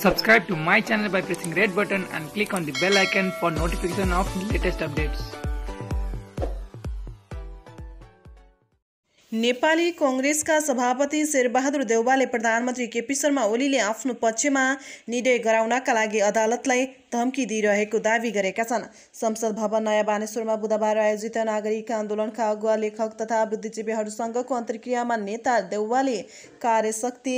Subscribe to my channel by pressing red button and click on the bell icon for notification of latest updates. Nepali कङ्ग्रेसका सभापति शेरबहादुर देउवाले प्रधानमन्त्री केपी शर्मा ओलीले आफ्नो पक्षमा निर्णय गराउनका लागि अदालतलाई धम्की दिइरहेको दावी गरेका छन् संसद भवन नयाँ बानेश्वरमा बुधबार आयोजित नागरिक आन्दोलनका अगुवा लेखक तथा बुद्धिजीवीहरूसँगको अन्तर्क्रियामा नेता देउवाले कार्यशक्ति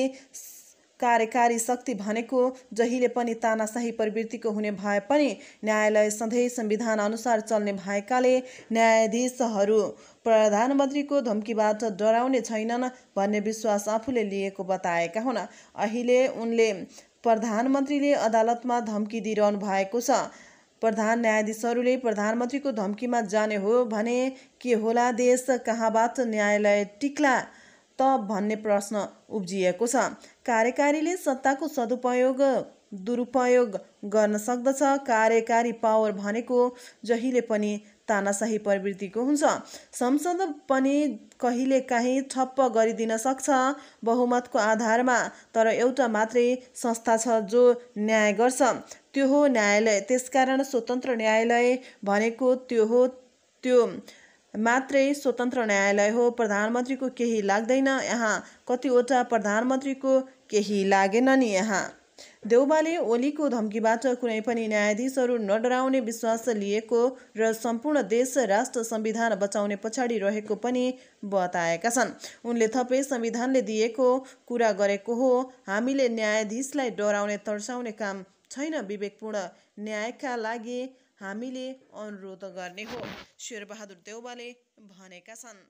कार्यकारी शक्ति भनेको जहिले पनि तानाशाही प्रवृत्तिको हुने भए पनि न्यायालय सधैँ संविधान अनुसार चल्ने भएकाले न्यायाधीशहरू प्रधानमन्त्रीको धम्कीबाट डराउने छैनन् भन्ने विश्वास आफूले लिएको बताएका हुन् अहिले उनले प्रधानमन्त्रीले अदालतमा धम्की दिइरहनु भएको छ प्रधान न्यायाधीशहरूले प्रधानमन्त्रीको धम्कीमा जाने हो भने के होला देश कहाँबाट न्यायालय टिक्ला त भन्ने प्रश्न उब्जिएको छ कार्यकारीले सत्ताको सदुपयोग दुरुपयोग गर्न सक्दछ कार्यकारी पावर भनेको जहिले पनि तानाशाही प्रवृत्तिको हुन्छ संसद पनि कहिलेकाहीँ ठप्प गरिदिन सक्छ बहुमतको आधारमा तर एउटा मात्रै संस्था छ जो न्याय गर्छ त्यो हो न्यायालय त्यसकारण स्वतन्त्र न्यायालय भनेको त्यो हो त्यो मात्रै स्वतन्त्र न्यायालय हो प्रधानमन्त्रीको केही लाग्दैन यहाँ कतिवटा प्रधानमन्त्रीको केही लागेन नि यहाँ देउबाले ओलीको धम्कीबाट कुनै पनि न्यायाधीशहरू नडराउने विश्वास लिएको र सम्पूर्ण देश राष्ट्र संविधान बचाउने पछाडि रहेको पनि बताएका छन् उनले थपै संविधानले दिएको कुरा गरेको हो हामीले न्यायाधीशलाई डराउने तर्साउने काम छैन विवेकपूर्ण न्यायका लागि हामीले अनुरोध गर्ने हो शेरबहादुर देउवाले भनेका छन्